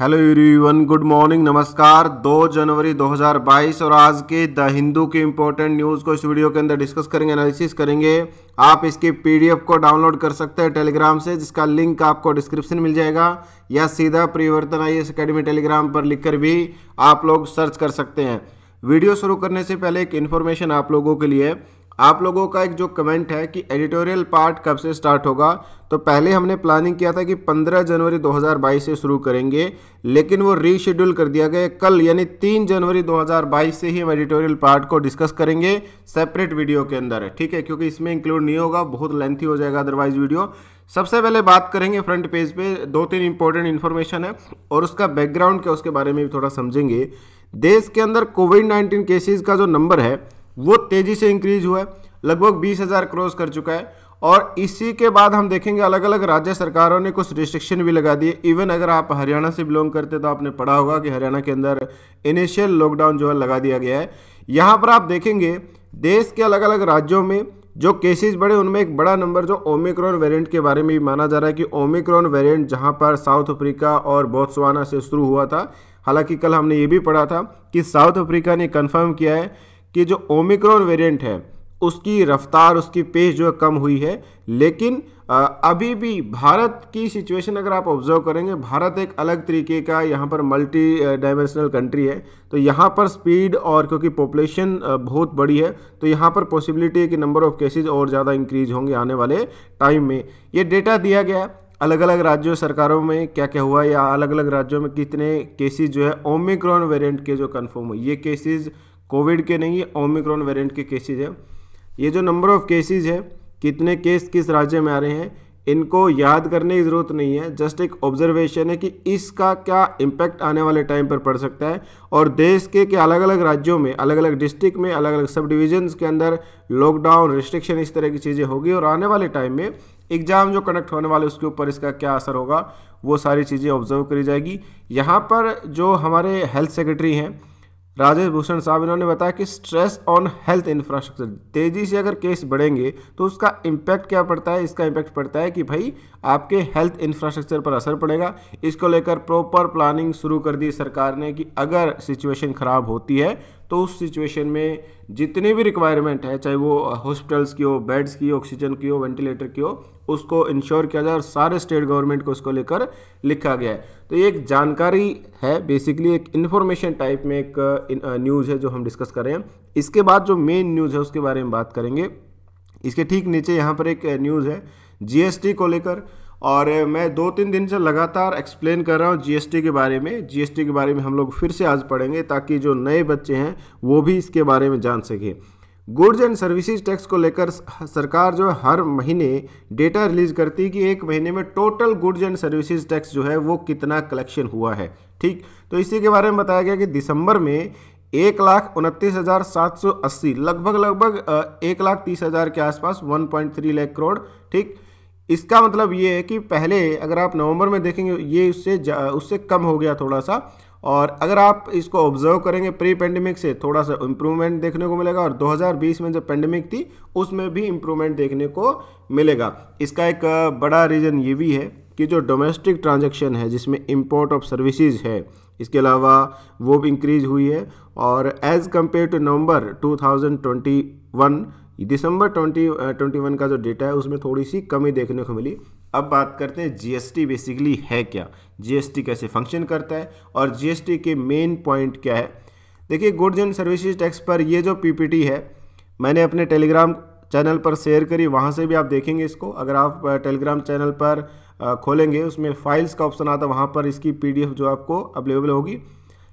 hello everyone good morning नमस्कार 2 जनवरी 2022 और आज के द हिंदू की इम्पोर्टेंट न्यूज़ को इस वीडियो के अंदर डिस्कस करेंगे एनालिसिस करेंगे आप इसकी पीडीएफ को डाउनलोड कर सकते हैं टेलीग्राम से जिसका लिंक आपको डिस्क्रिप्शन मिल जाएगा या सीधा परिवर्तन आई एस अकेडमी टेलीग्राम पर लिख भी आप लोग सर्च कर सकते हैं वीडियो शुरू करने से पहले एक इन्फॉर्मेशन आप लोगों के लिए आप लोगों का एक जो कमेंट है कि एडिटोरियल पार्ट कब से स्टार्ट होगा तो पहले हमने प्लानिंग किया था कि 15 जनवरी 2022 से शुरू करेंगे लेकिन वो रीशेड्यूल कर दिया गया कल यानी 3 जनवरी 2022 से ही हम एडिटोरियल पार्ट को डिस्कस करेंगे सेपरेट वीडियो के अंदर ठीक है क्योंकि इसमें इंक्लूड नहीं होगा बहुत लेंथी हो जाएगा अदरवाइज वीडियो सबसे पहले बात करेंगे फ्रंट पेज पे दो तीन इंपॉर्टेंट इन्फॉर्मेशन है और उसका बैकग्राउंड क्या उसके बारे में भी थोड़ा समझेंगे देश के अंदर कोविड नाइन्टीन केसेज का जो नंबर है वो तेज़ी से इंक्रीज हुआ है लगभग बीस हज़ार क्रॉस कर चुका है और इसी के बाद हम देखेंगे अलग अलग राज्य सरकारों ने कुछ रिस्ट्रिक्शन भी लगा दिए इवन अगर आप हरियाणा से बिलोंग करते तो आपने पढ़ा होगा कि हरियाणा के अंदर इनिशियल लॉकडाउन जो है लगा दिया गया है यहाँ पर आप देखेंगे देश के अलग अलग राज्यों में जो केसेस बढ़े उनमें एक बड़ा नंबर जो ओमिक्रॉन वेरिएंट के बारे में भी माना जा रहा है कि ओमिक्रॉन वेरिएंट जहां पर साउथ अफ्रीका और बोत्सवाना से शुरू हुआ था हालांकि कल हमने ये भी पढ़ा था कि साउथ अफ्रीका ने कंफर्म किया है कि जो ओमिक्रॉन वेरिएंट है उसकी रफ्तार उसकी पेश जो है कम हुई है लेकिन अभी भी भारत की सिचुएशन अगर आप ऑब्जर्व करेंगे भारत एक अलग तरीके का यहाँ पर मल्टी डायमेंशनल कंट्री है तो यहाँ पर स्पीड और क्योंकि पॉपुलेशन बहुत बड़ी है तो यहाँ पर पॉसिबिलिटी है कि नंबर ऑफ केसेज और ज़्यादा इंक्रीज होंगे आने वाले टाइम में ये डेटा दिया गया अलग अलग राज्यों सरकारों में क्या क्या हुआ या अलग अलग राज्यों में कितने केसेज जो है ओमिक्रॉन वेरियंट के जो कन्फर्म हुए ये केसेज़ कोविड के नहीं है ओमिक्रॉन वेरिएंट के केसेज हैं ये जो नंबर ऑफ केसेज है कितने केस किस राज्य में आ रहे हैं इनको याद करने की ज़रूरत नहीं है जस्ट एक ऑब्जर्वेशन है कि इसका क्या इम्पैक्ट आने वाले टाइम पर पड़ सकता है और देश के के अलग अलग राज्यों में अलग अलग डिस्ट्रिक्ट में अलग अलग सब डिविजन्स के अंदर लॉकडाउन रिस्ट्रिक्शन इस तरह की चीज़ें होगी और आने वाले टाइम में एग्ज़ाम जो कंडक्ट होने वाले उसके ऊपर इसका क्या असर होगा वो सारी चीज़ें ऑब्जर्व करी जाएगी यहाँ पर जो हमारे हेल्थ सेक्रेटरी हैं राजेश भूषण साहब इन्होंने बताया कि स्ट्रेस ऑन हेल्थ इंफ्रास्ट्रक्चर तेज़ी से अगर केस बढ़ेंगे तो उसका इम्पैक्ट क्या पड़ता है इसका इम्पैक्ट पड़ता है कि भाई आपके हेल्थ इंफ्रास्ट्रक्चर पर असर पड़ेगा इसको लेकर प्रॉपर प्लानिंग शुरू कर दी सरकार ने कि अगर सिचुएशन ख़राब होती है तो उस सिचुएशन में जितने भी रिक्वायरमेंट है चाहे वो हॉस्पिटल्स की हो बेड्स की हो ऑक्सीजन की हो वेंटिलेटर की हो उसको इंश्योर किया जाए और सारे स्टेट गवर्नमेंट को इसको लेकर लिखा गया है तो ये एक जानकारी है बेसिकली एक इन्फॉर्मेशन टाइप में एक न्यूज़ है जो हम डिस्कस कर रहे हैं इसके बाद जो मेन न्यूज़ है उसके बारे में बात करेंगे इसके ठीक नीचे यहाँ पर एक न्यूज़ है जीएसटी को लेकर और मैं दो तीन दिन से लगातार एक्सप्लेन कर रहा हूँ जीएसटी के बारे में जीएसटी के बारे में हम लोग फिर से आज पढ़ेंगे ताकि जो नए बच्चे हैं वो भी इसके बारे में जान सके गुड्स एंड सर्विसेज टैक्स को लेकर सरकार जो है हर महीने डेटा रिलीज करती है कि एक महीने में total goods and services tax जो है वो कितना कलेक्शन हुआ है ठीक तो इसी के बारे में बताया गया कि दिसंबर में एक लाख उनतीस हज़ार सात सौ अस्सी लगभग लगभग एक लाख तीस हज़ार के आसपास one point three lakh crore ठीक इसका मतलब ये है कि पहले अगर आप नवंबर में देखेंगे ये उससे उससे कम हो गया थोड़ा सा और अगर आप इसको ऑब्जर्व करेंगे प्री पेंडेमिक से थोड़ा सा इम्प्रूवमेंट देखने को मिलेगा और 2020 में जब पेंडेमिक थी उसमें भी इम्प्रूवमेंट देखने को मिलेगा इसका एक बड़ा रीज़न ये भी है कि जो डोमेस्टिक ट्रांजेक्शन है जिसमें इम्पोर्ट ऑफ सर्विसज़ है इसके अलावा वो भी इंक्रीज हुई है और as compared to November to December twenty twenty one का जो डेटा है उसमें थोड़ी सी कमी देखने को मिली अब बात करते हैं जीएसटी बेसिकली है क्या जीएसटी कैसे फंक्शन करता है और जीएसटी के मेन पॉइंट क्या है देखिए गुड्स एंड सर्विसेज टैक्स पर ये जो पीपीटी है मैंने अपने टेलीग्राम चैनल पर शेयर करी वहाँ से भी आप देखेंगे इसको अगर आप टेलीग्राम चैनल पर खोलेंगे उसमें फाइल्स का ऑप्शन आता है वहाँ पर इसकी पी जो आपको अवेलेबल होगी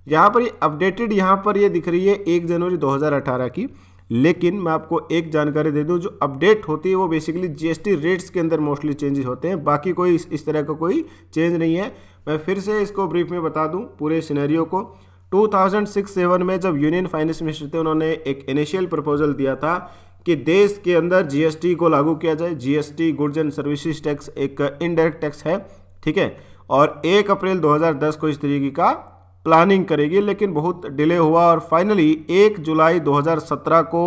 यहाँ पर ये अपडेटेड यहाँ पर ये दिख रही है एक जनवरी 2018 की लेकिन मैं आपको एक जानकारी दे दूं जो अपडेट होती है वो बेसिकली जीएसटी रेट्स के अंदर मोस्टली चेंजेस होते हैं बाकी कोई इस, इस तरह का को कोई चेंज नहीं है मैं फिर से इसको ब्रीफ में बता दूं पूरे सिनेरियो को 2006-7 में जब यूनियन फाइनेंस मिनिस्टर थे उन्होंने एक इनिशियल प्रपोजल दिया था कि देश के अंदर जी को लागू किया जाए G goods and services tax एक इनडायरेक्ट टैक्स है ठीक है और एक अप्रैल दो को इस तरीके का प्लानिंग करेगी लेकिन बहुत डिले हुआ और फाइनली 1 जुलाई 2017 को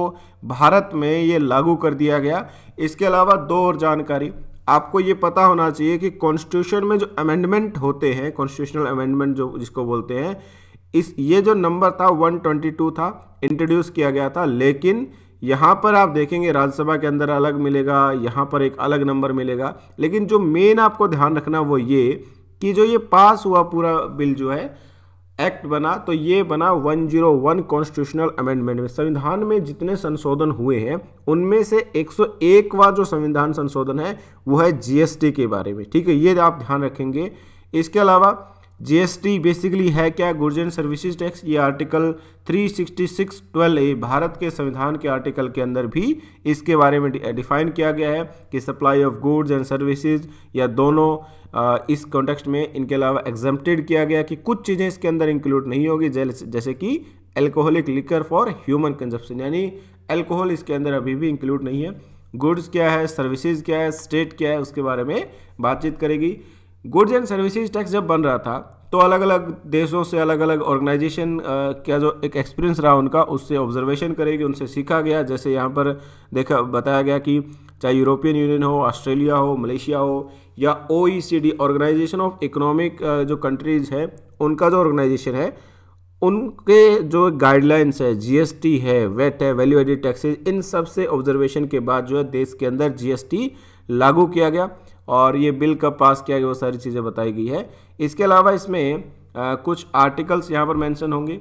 भारत में ये लागू कर दिया गया इसके अलावा दो और जानकारी आपको ये पता होना चाहिए कि कॉन्स्टिट्यूशन में जो अमेंडमेंट होते हैं कॉन्स्टिट्यूशनल अमेंडमेंट जो जिसको बोलते हैं इस ये जो नंबर था 122 था इंट्रोड्यूस किया गया था लेकिन यहाँ पर आप देखेंगे राज्यसभा के अंदर अलग मिलेगा यहाँ पर एक अलग नंबर मिलेगा लेकिन जो मेन आपको ध्यान रखना वो ये कि जो ये पास हुआ पूरा बिल जो है एक्ट बना तो ये बना 101 कॉन्स्टिट्यूशनल अमेंडमेंट में संविधान में जितने संशोधन हुए हैं उनमें से 101वां जो संविधान संशोधन है वो है जीएसटी के बारे में ठीक है ये आप ध्यान रखेंगे इसके अलावा जीएसटी बेसिकली है क्या गुड्स एंड सर्विसेज टैक्स ये आर्टिकल 366 सिक्सटी ए भारत के संविधान के आर्टिकल के अंदर भी इसके बारे में डिफाइन किया गया है कि supply of goods and services या दोनों इस कॉन्टेक्स्ट में इनके अलावा एग्जाम्प्टेड किया गया कि कुछ चीज़ें इसके अंदर इंक्लूड नहीं होगी जैसे कि alcoholic liquor for human consumption यानी एल्कोहल इसके अंदर अभी भी इंक्लूड नहीं है गुड्स क्या है सर्विसेज क्या है स्टेट क्या है उसके बारे में बातचीत करेगी गुड्स एंड सर्विसेज टैक्स जब बन रहा था तो अलग अलग देशों से अलग अलग ऑर्गेनाइजेशन का जो एक एक्सपीरियंस रहा उनका उससे ऑब्जर्वेशन करेगी उनसे सीखा गया जैसे यहाँ पर देखा बताया गया कि चाहे यूरोपियन यूनियन हो ऑस्ट्रेलिया हो मलेशिया हो या ओ ऑर्गेनाइजेशन ऑफ इकोनॉमिक जो कंट्रीज़ है उनका जो ऑर्गेनाइजेशन है उनके जो गाइडलाइंस है जीएसटी है वेट है वैल्यू एडेड टैक्सेज इन सब से ऑब्जर्वेशन के बाद जो है देश के अंदर जीएसटी लागू किया गया और ये बिल कब पास किया गया वो सारी चीज़ें बताई गई है इसके अलावा इसमें आ, कुछ आर्टिकल्स यहाँ पर मेंशन होंगे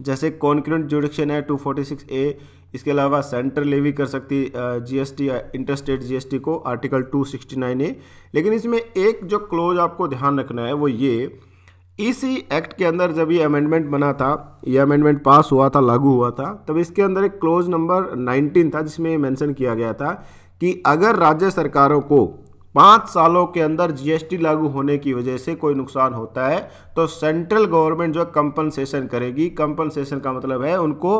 जैसे कॉन्क्रेंट जोडिक्शन है 246 ए इसके अलावा सेंटर लेवी कर सकती जीएसटी इंटर स्टेट जीएसटी को आर्टिकल 269 ए लेकिन इसमें एक जो क्लोज आपको ध्यान रखना है वो ये इसी e एक्ट के अंदर जब ये अमेंडमेंट बना था ये अमेंडमेंट पास हुआ था लागू हुआ था तब इसके अंदर एक क्लोज नंबर 19 था जिसमें ये मेंशन किया गया था कि अगर राज्य सरकारों को पाँच सालों के अंदर जीएसटी लागू होने की वजह से कोई नुकसान होता है तो सेंट्रल गवर्नमेंट जो कंपनसेशन करेगी कंपनसेशन का मतलब है उनको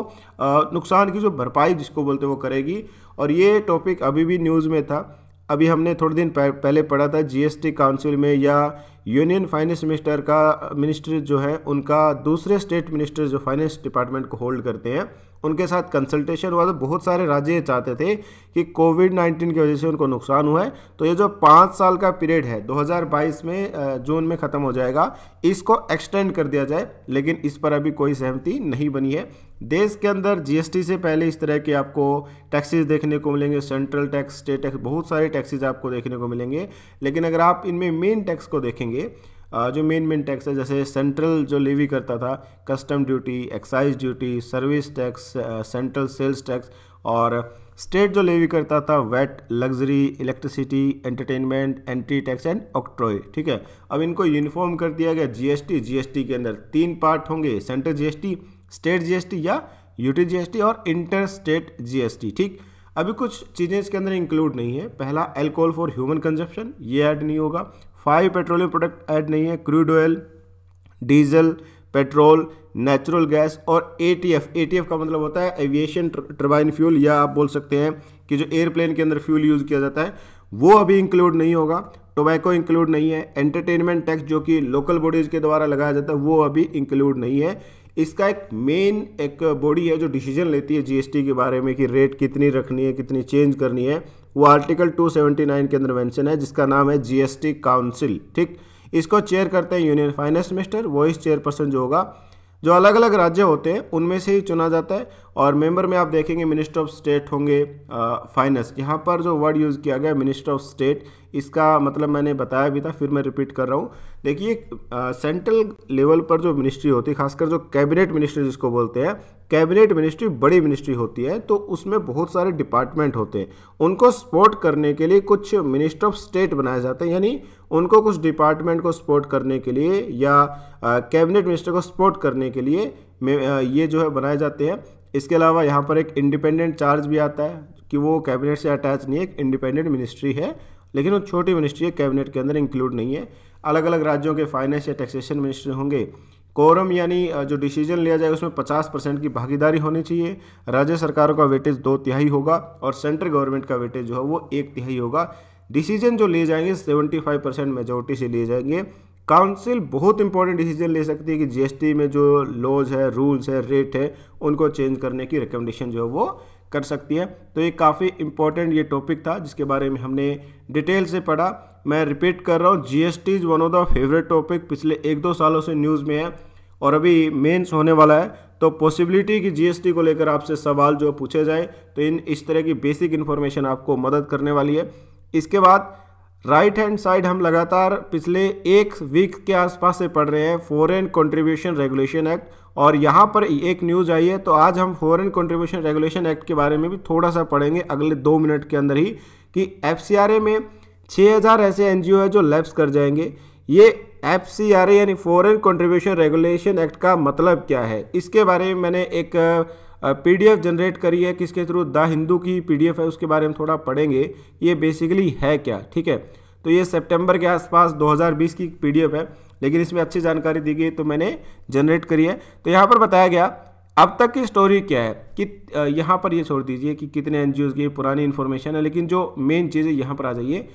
नुकसान की जो भरपाई जिसको बोलते हैं वो करेगी और ये टॉपिक अभी भी न्यूज़ में था अभी हमने थोड़े दिन पहले पढ़ा था जीएसटी काउंसिल में या यूनियन फाइनेंस मिनिस्टर का मिनिस्टर जो है उनका दूसरे स्टेट मिनिस्टर जो फाइनेंस डिपार्टमेंट को होल्ड करते हैं उनके साथ कंसल्टेशन हुआ तो बहुत सारे राज्य ये चाहते थे कि कोविड नाइन्टीन की वजह से उनको नुकसान हुआ है तो ये जो पाँच साल का पीरियड है 2022 में जून में ख़त्म हो जाएगा इसको एक्सटेंड कर दिया जाए लेकिन इस पर अभी कोई सहमति नहीं बनी है देश के अंदर जीएसटी से पहले इस तरह के आपको टैक्सेस देखने को मिलेंगे सेंट्रल टैक्स स्टेट टैक्स बहुत सारे टैक्सेज आपको देखने को मिलेंगे लेकिन अगर आप इनमें मेन टैक्स को देखेंगे जो मेन मेन टैक्स है जैसे सेंट्रल जो लेवी करता था custom duty excise duty service tax central sales tax और स्टेट जो लेवी करता था VAT luxury electricity entertainment entry tax and octroi ठीक है अब इनको यूनिफॉर्म कर दिया गया जीएसटी जीएसटी के अंदर तीन पार्ट होंगे सेंट्रल जीएसटी स्टेट जीएसटी या यूटी जीएसटी और इंटर स्टेट जीएसटी ठीक अभी कुछ चीज़ें इसके अंदर इंक्लूड नहीं है पहला एल्कोहल फॉर ह्यूमन कंजप्शन ये ऐड नहीं होगा फाइव पेट्रोलियम प्रोडक्ट ऐड नहीं है crude oil diesel petrol natural gas और ए टी एफ का मतलब होता है एविएशन टर्बाइन फ्यूल या आप बोल सकते हैं कि जो एयरप्लेन के अंदर फ्यूल यूज़ किया जाता है वो अभी इंक्लूड नहीं होगा टोबैको इंक्लूड नहीं है एंटरटेनमेंट टैक्स जो कि लोकल बॉडीज़ के द्वारा लगाया जाता है वो अभी इंक्लूड नहीं है इसका एक मेन एक बॉडी है जो डिसीजन लेती है जीएसटी के बारे में कि रेट कितनी रखनी है कितनी चेंज करनी है वो आर्टिकल 279 के अंदर मेंशन है जिसका नाम है जीएसटी काउंसिल ठीक इसको चेयर करते हैं union finance minister vice chairperson जो होगा जो अलग अलग राज्य होते हैं उनमें से ही चुना जाता है और मेंबर में आप देखेंगे मिनिस्टर ऑफ स्टेट होंगे फाइनेंस यहाँ पर जो वर्ड यूज़ किया गया मिनिस्टर ऑफ स्टेट इसका मतलब मैंने बताया भी था फिर मैं रिपीट कर रहा हूँ देखिए सेंट्रल लेवल पर जो मिनिस्ट्री होती है खासकर जो कैबिनेट मिनिस्ट्री जिसको बोलते हैं कैबिनेट मिनिस्ट्री बड़ी मिनिस्ट्री होती है तो उसमें बहुत सारे डिपार्टमेंट होते हैं उनको सपोर्ट करने के लिए कुछ मिनिस्टर ऑफ स्टेट बनाए जाते हैं यानी उनको कुछ डिपार्टमेंट को सपोर्ट करने के लिए या कैबिनेट मिनिस्टर को सपोर्ट करने के लिए ये जो है बनाए जाते हैं इसके अलावा यहाँ पर एक इंडिपेंडेंट चार्ज भी आता है कि वो कैबिनेट से अटैच नहीं है एक इंडिपेंडेंट मिनिस्ट्री है लेकिन वो छोटी मिनिस्ट्री है कैबिनेट के अंदर इंक्लूड नहीं है अलग अलग राज्यों के फाइनेंस या टैक्सेशन मिनिस्टर होंगे कोरम यानी जो डिसीजन लिया जाए उसमें 50 परसेंट की भागीदारी होनी चाहिए राज्य सरकारों का वेटेज दो तिहाई होगा और सेंट्रल गवर्नमेंट का वेटेज जो है वो एक तिहाई होगा डिसीजन जो लिए जाएंगे 75 परसेंट मेजोरिटी से लिए जाएंगे काउंसिल बहुत इंपॉर्टेंट डिसीजन ले सकती है कि जीएसटी में जो लॉज है रूल्स है रेट है उनको चेंज करने की रिकमेंडेशन जो है वो कर सकती है तो ये काफ़ी इंपॉर्टेंट ये टॉपिक था जिसके बारे में हमने डिटेल से पढ़ा मैं रिपीट कर रहा हूँ G S T is one of the favourite topic पिछले एक दो सालों से न्यूज़ में है और अभी मेंस होने वाला है तो पॉसिबिलिटी कि जीएसटी को लेकर आपसे सवाल जो पूछे जाए तो इन इस तरह की बेसिक इन्फॉर्मेशन आपको मदद करने वाली है इसके बाद राइट हैंड साइड हम लगातार पिछले एक वीक के आसपास से पढ़ रहे हैं फॉरेन कंट्रीब्यूशन रेगुलेशन एक्ट और यहाँ पर एक न्यूज़ आई है तो आज हम फॉरेन कंट्रीब्यूशन रेगुलेशन एक्ट के बारे में भी थोड़ा सा पढ़ेंगे अगले दो मिनट के अंदर ही कि एफ में 6000 ऐसे एन है जो लैप्स कर जाएंगे ये एफ यानी फॉरेन कंट्रीब्यूशन रेगुलेशन एक्ट का मतलब क्या है इसके बारे में मैंने एक पीडीएफ जनरेट करी है किसके थ्रू द हिंदू की पीडीएफ है उसके बारे में थोड़ा पढ़ेंगे ये बेसिकली है क्या ठीक है तो ये सितंबर के आसपास 2020 की पीडीएफ है लेकिन इसमें अच्छी जानकारी दी गई तो मैंने जनरेट करी है तो यहाँ पर बताया गया अब तक की स्टोरी क्या है कि यहाँ पर ये छोड़ दीजिए कि कितने एन जी पुरानी इन्फॉर्मेशन है लेकिन जो मेन चीज़ है यहाँ पर आ जाइए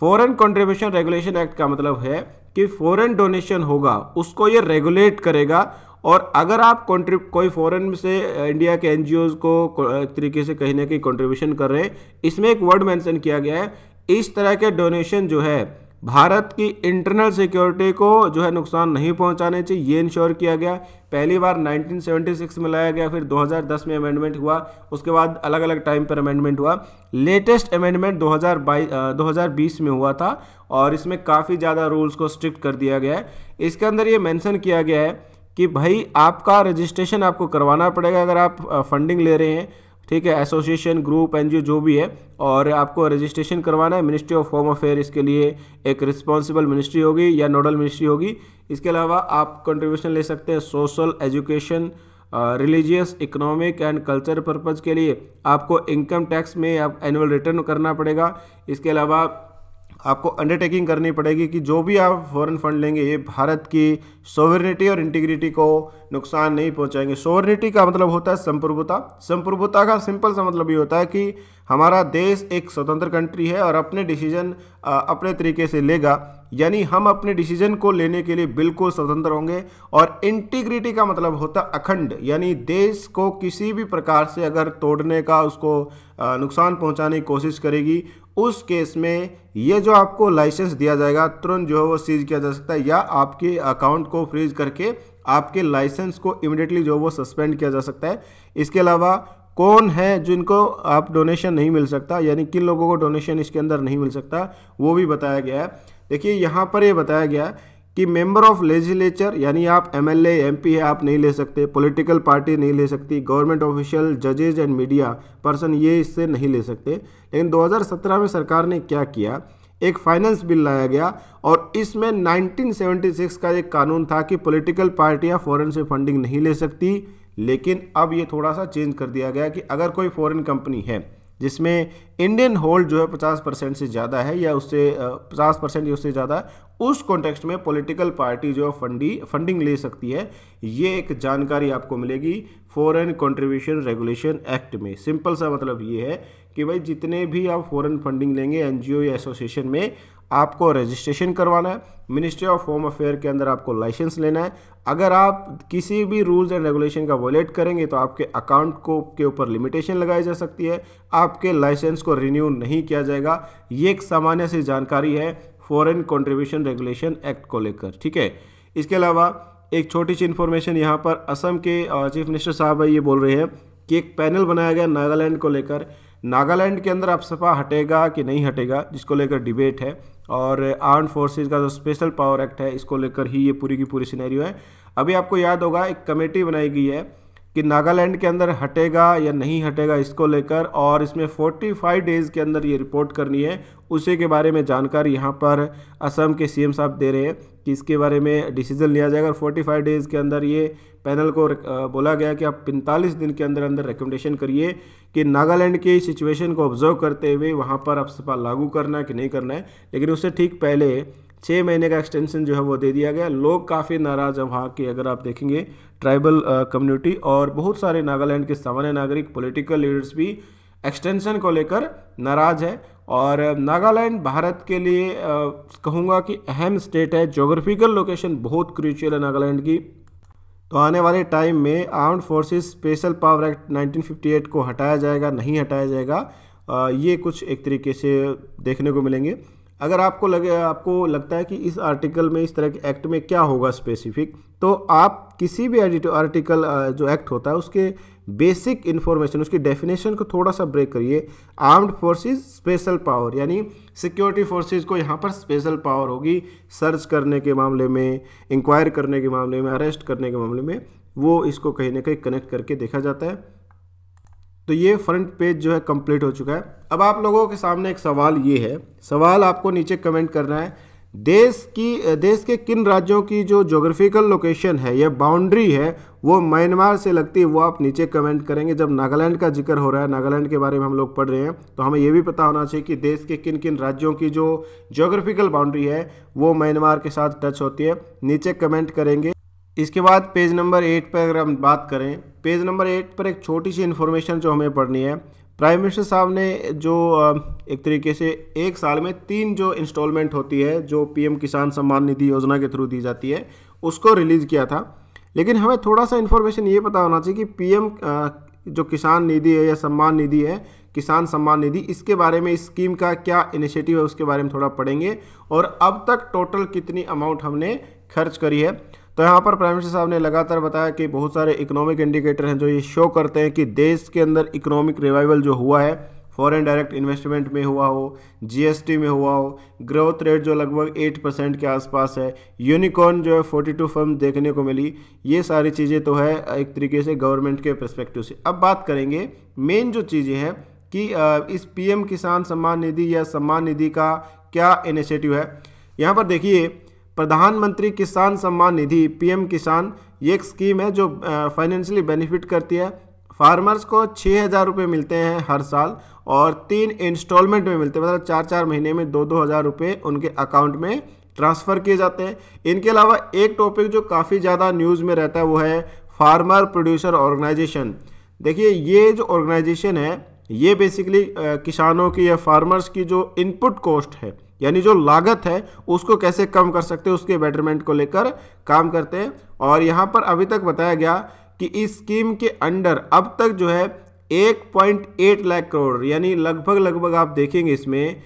फॉरेन कंट्रीब्यूशन रेगुलेशन एक्ट का मतलब है कि फॉरेन डोनेशन होगा उसको ये रेगुलेट करेगा और अगर आप कॉन्ट्री कोई फॉरेन से इंडिया के एन को तरीके से कहीं ना कहीं कॉन्ट्रीब्यूशन कर रहे हैं इसमें एक वर्ड मेंशन किया गया है इस तरह के डोनेशन जो है भारत की इंटरनल सिक्योरिटी को जो है नुकसान नहीं पहुंचाने चाहिए ये इंश्योर किया गया पहली बार 1976 में लाया गया फिर 2010 में अमेंडमेंट हुआ उसके बाद अलग अलग टाइम पर अमेंडमेंट हुआ लेटेस्ट अमेंडमेंट 2022 2020 में हुआ था और इसमें काफ़ी ज़्यादा रूल्स को स्ट्रिक्ट कर दिया गया है इसके अंदर ये मैंसन किया गया है कि भाई आपका रजिस्ट्रेशन आपको करवाना पड़ेगा अगर आप फंडिंग ले रहे हैं ठीक है एसोसिएशन ग्रुप एनजीओ जो भी है और आपको रजिस्ट्रेशन करवाना है मिनिस्ट्री ऑफ होम अफेयर इसके लिए एक रिस्पॉन्सिबल मिनिस्ट्री होगी या नोडल मिनिस्ट्री होगी इसके अलावा आप कंट्रीब्यूशन ले सकते हैं social education religious economic and culture purpose के लिए आपको इनकम टैक्स में आप एनुअल रिटर्न करना पड़ेगा इसके अलावा आपको अंडरटेकिंग करनी पड़ेगी कि जो भी आप फॉरेन फंड लेंगे ये भारत की सोवरेनिटी और इंटीग्रिटी को नुकसान नहीं पहुंचाएंगे सोवरेनिटी का मतलब होता है संप्रभुता संप्रभुता का सिंपल सा मतलब ये होता है कि हमारा देश एक स्वतंत्र कंट्री है और अपने डिसीजन अपने तरीके से लेगा यानी हम अपने डिसीजन को लेने के लिए बिल्कुल स्वतंत्र होंगे और इंटीग्रिटी का मतलब होता है अखंड यानी देश को किसी भी प्रकार से अगर तोड़ने का उसको नुकसान पहुंचाने की कोशिश करेगी उस केस में ये जो आपको लाइसेंस दिया जाएगा तुरंत जो है वो सीज किया जा सकता है या आपके अकाउंट को फ्रीज करके आपके लाइसेंस को इमिडिएटली जो वो सस्पेंड किया जा सकता है इसके अलावा कौन है जिनको आप डोनेशन नहीं मिल सकता यानी किन लोगों को डोनेशन इसके अंदर नहीं मिल सकता वो भी बताया गया है देखिए यहाँ पर ये यह बताया गया है कि मेंबर ऑफ लेजिस्लेचर यानी आप एम एल है आप नहीं ले सकते पॉलिटिकल पार्टी नहीं ले सकती गवर्नमेंट ऑफिशियल जजेज एंड मीडिया पर्सन ये इससे नहीं ले सकते लेकिन 2017 में सरकार ने क्या किया एक फाइनेंस बिल लाया गया और इसमें 1976 का एक कानून था कि पॉलिटिकल पार्टियाँ फॉरेन से फंडिंग नहीं ले सकती लेकिन अब ये थोड़ा सा चेंज कर दिया गया कि अगर कोई फॉरन कंपनी है जिसमें इंडियन होल्ड जो है 50 परसेंट से ज़्यादा है या उससे 50 परसेंट या उससे ज़्यादा है उस कॉन्टेक्स्ट में पॉलिटिकल पार्टी जो है फंडी फंडिंग ले सकती है ये एक जानकारी आपको मिलेगी फॉरेन कंट्रीब्यूशन रेगुलेशन एक्ट में सिंपल सा मतलब ये है कि भाई जितने भी आप फॉरेन फंडिंग लेंगे एनजीओ या एसोसिएशन में आपको रजिस्ट्रेशन करवाना है मिनिस्ट्री ऑफ होम अफेयर के अंदर आपको लाइसेंस लेना है अगर आप किसी भी रूल्स एंड रेगुलेशन का वॉलेट करेंगे तो आपके अकाउंट को के ऊपर लिमिटेशन लगाई जा सकती है आपके लाइसेंस को रिन्यू नहीं किया जाएगा ये एक सामान्य सी जानकारी है फॉरेन कॉन्ट्रीब्यूशन रेगुलेशन एक्ट को लेकर ठीक है इसके अलावा एक छोटी सी इन्फॉर्मेशन यहाँ पर असम के चीफ मिनिस्टर साहब ये बोल रहे हैं कि एक पैनल बनाया गया नागालैंड को लेकर नागालैंड के अंदर आप सफा हटेगा कि नहीं हटेगा जिसको लेकर डिबेट है और आर्म फोर्सेज का जो स्पेशल पावर एक्ट है इसको लेकर ही ये पूरी की पूरी सिनेरियो है अभी आपको याद होगा एक कमेटी बनाई गई है कि नागालैंड के अंदर हटेगा या नहीं हटेगा इसको लेकर और इसमें 45 डेज़ के अंदर ये रिपोर्ट करनी है उसी के बारे में जानकारी यहाँ पर असम के सीएम साहब दे रहे हैं कि इसके बारे में डिसीजन लिया जाएगा और फाइव डेज़ के अंदर ये पैनल को बोला गया कि आप 45 दिन के अंदर अंदर रिकमेंडेशन करिए कि नागालैंड की सिचुएशन को ऑब्जर्व करते हुए वहाँ पर सपा लागू करना है कि नहीं करना है लेकिन उससे ठीक पहले छः महीने का एक्सटेंशन जो है वो दे दिया गया लोग काफ़ी नाराज़ हैं वहाँ के अगर आप देखेंगे ट्राइबल कम्युनिटी और बहुत सारे नागालैंड के सामान्य नागरिक पॉलिटिकल लीडर्स भी एक्सटेंशन को लेकर नाराज़ है और नागालैंड भारत के लिए कहूँगा कि अहम स्टेट है जोग्राफिकल लोकेशन बहुत क्रूशियल है नागालैंड की तो आने वाले टाइम में armed forces special power act 1958 को हटाया जाएगा नहीं हटाया जाएगा ये कुछ एक तरीके से देखने को मिलेंगे अगर आपको लगे आपको लगता है कि इस आर्टिकल में इस तरह के एक्ट में क्या होगा स्पेसिफिक तो आप किसी भी आर्टिकल जो एक्ट होता है उसके बेसिक इन्फॉर्मेशन उसकी डेफिनेशन को थोड़ा सा ब्रेक करिए आर्म्ड फोर्सेस स्पेशल पावर यानी सिक्योरिटी फोर्सेस को यहाँ पर स्पेशल पावर होगी सर्च करने के मामले में इंक्वायर करने के मामले में अरेस्ट करने के मामले में वो इसको कहीं ना कहीं कनेक्ट करके देखा जाता है तो ये फ्रंट पेज जो है कंप्लीट हो चुका है अब आप लोगों के सामने एक सवाल ये है सवाल आपको नीचे कमेंट करना है देश की देश के किन राज्यों की जो ज्योग्राफिकल लोकेशन है या बाउंड्री है वो म्यांमार से लगती है वो आप नीचे कमेंट करेंगे जब नागालैंड का जिक्र हो रहा है नागालैंड के बारे में हम लोग पढ़ रहे हैं तो हमें ये भी पता होना चाहिए कि देश के किन किन राज्यों की जो ज्योग्राफिकल बाउंड्री है वो म्यांमार के साथ टच होती है नीचे कमेंट करेंगे इसके बाद पेज नंबर एट पर अगर हम बात करें पेज नंबर एट पर एक छोटी सी इन्फॉर्मेशन जो हमें पढ़नी है प्राइम मिनिस्टर साहब ने जो एक तरीके से एक साल में तीन जो इंस्टॉलमेंट होती है जो पीएम किसान सम्मान निधि योजना के थ्रू दी जाती है उसको रिलीज़ किया था लेकिन हमें थोड़ा सा इन्फॉर्मेशन ये पता होना चाहिए कि पीएम जो किसान निधि है या सम्मान निधि है किसान सम्मान निधि इसके बारे में इस स्कीम का क्या इनिशिएटिव है उसके बारे में थोड़ा पढ़ेंगे और अब तक टोटल कितनी अमाउंट हमने खर्च करी है तो यहाँ पर प्राइम मिनिस्टर साहब ने लगातार बताया कि बहुत सारे इकोनॉमिक इंडिकेटर हैं जो ये शो करते हैं कि देश के अंदर इकोनॉमिक रिवाइवल जो हुआ है फॉरेन डायरेक्ट इन्वेस्टमेंट में हुआ हो जीएसटी में हुआ हो ग्रोथ रेट जो लगभग 8 परसेंट के आसपास है यूनिकॉर्न जो है 42 फर्म देखने को मिली ये सारी चीज़ें तो है एक तरीके से गवर्नमेंट के परस्पेक्टिव से अब बात करेंगे मेन जो चीज़ें हैं कि इस पीएम किसान सम्मान निधि या सम्मान निधि का क्या इनिशिएटिव है यहाँ पर देखिए प्रधानमंत्री किसान सम्मान निधि पीएम किसान ये एक स्कीम है जो फाइनेंशियली बेनिफिट करती है फार्मर्स को छः हज़ार रुपये मिलते हैं हर साल और तीन इंस्टॉलमेंट में मिलते हैं मतलब चार चार महीने में दो दो हज़ार रुपये उनके अकाउंट में ट्रांसफ़र किए जाते हैं इनके अलावा एक टॉपिक जो काफ़ी ज़्यादा न्यूज़ में रहता है वो है फार्मर प्रोड्यूसर ऑर्गेनाइजेशन देखिए ये जो ऑर्गेनाइजेशन है ये बेसिकली किसानों की या फार्मर्स की जो इनपुट कॉस्ट है यानी जो लागत है उसको कैसे कम कर सकते हैं उसके बेटरमेंट को लेकर काम करते हैं और यहाँ पर अभी तक बताया गया कि इस स्कीम के अंडर अब तक जो है 1.8 लाख करोड़ यानी लगभग लगभग आप देखेंगे इसमें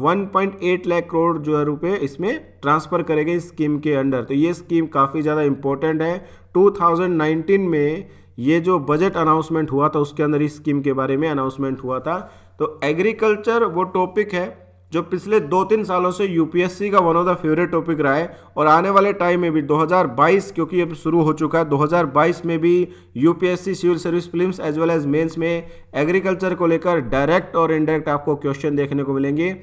one point eight lakh crore जो है रुपए इसमें ट्रांसफ़र करेंगे इस स्कीम के अंडर तो ये स्कीम काफ़ी ज़्यादा इंपॉर्टेंट है 2019 में ये जो बजट अनाउंसमेंट हुआ था उसके अंदर इस स्कीम के बारे में अनाउंसमेंट हुआ था तो एग्रीकल्चर वो टॉपिक है जो पिछले दो तीन सालों से यूपीएससी का one of the favourite topic रहा है और आने वाले टाइम में भी 2022 क्योंकि अब शुरू हो चुका है 2022 में भी UPSC civil service prelims as well as mains में एग्रीकल्चर को लेकर डायरेक्ट और इनडायरेक्ट आपको क्वेश्चन देखने को मिलेंगे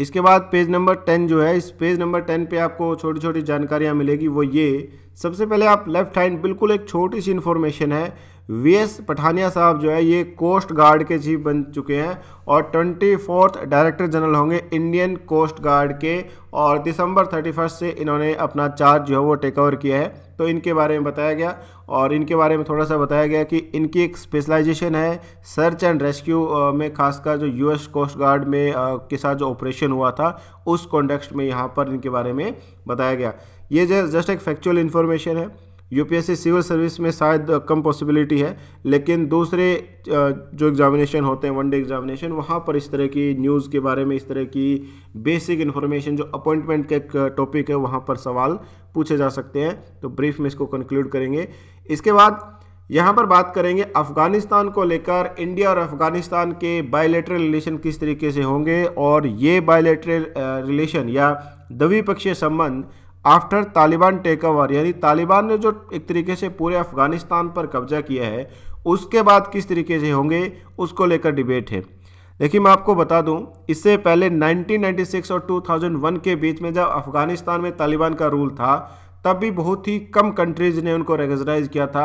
इसके बाद पेज नंबर टेन जो है इस पेज नंबर टेन पे आपको छोटी छोटी जानकारियाँ मिलेगी वो ये सबसे पहले आप लेफ्ट हैंड बिल्कुल एक छोटी सी इन्फॉर्मेशन है वी एस पठानिया साहब जो है ये कोस्ट गार्ड के चीफ बन चुके हैं और ट्वेंटी फोर्थ डायरेक्टर जनरल होंगे इंडियन कोस्ट गार्ड के और दिसंबर थर्टी फर्स्ट से इन्होंने अपना चार्ज जो है वो टेक ओवर किया है तो इनके बारे में बताया गया और इनके बारे में थोड़ा सा बताया गया कि इनकी एक स्पेशलाइजेशन है सर्च एंड रेस्क्यू में खासकर जो यूएस कोस्ट गार्ड में के साथ जो ऑपरेशन हुआ था उस कॉन्टेक्स्ट में यहाँ पर इनके बारे में बताया गया ये जस्ट एक फैक्चुअल इन्फॉर्मेशन है यूपीएससी सिविल सर्विस में शायद कम पॉसिबिलिटी है लेकिन दूसरे जो एग्जामिनेशन होते हैं वन डे एग्जामिनेशन वहाँ पर इस तरह की न्यूज़ के बारे में इस तरह की बेसिक इन्फॉर्मेशन जो अपॉइंटमेंट का एक टॉपिक है वहाँ पर सवाल पूछे जा सकते हैं तो ब्रीफ में इसको कंक्लूड करेंगे इसके बाद यहाँ पर बात करेंगे अफगानिस्तान को लेकर इंडिया और अफगानिस्तान के बायोलेटरल रिलेशन किस तरीके से होंगे और ये बायोलेटरल रिलेशन या द्विपक्षीय संबंध आफ्टर तालिबान टेक ओवर यानी तालिबान ने जो एक तरीके से पूरे अफगानिस्तान पर कब्जा किया है उसके बाद किस तरीके से होंगे उसको लेकर डिबेट है देखिए मैं आपको बता दूं इससे पहले 1996 और 2001 के बीच में जब अफगानिस्तान में तालिबान का रूल था तब भी बहुत ही कम कंट्रीज़ ने उनको रिकगनाइज़ किया था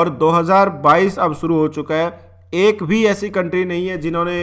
और 2022 अब शुरू हो चुका है एक भी ऐसी कंट्री नहीं है जिन्होंने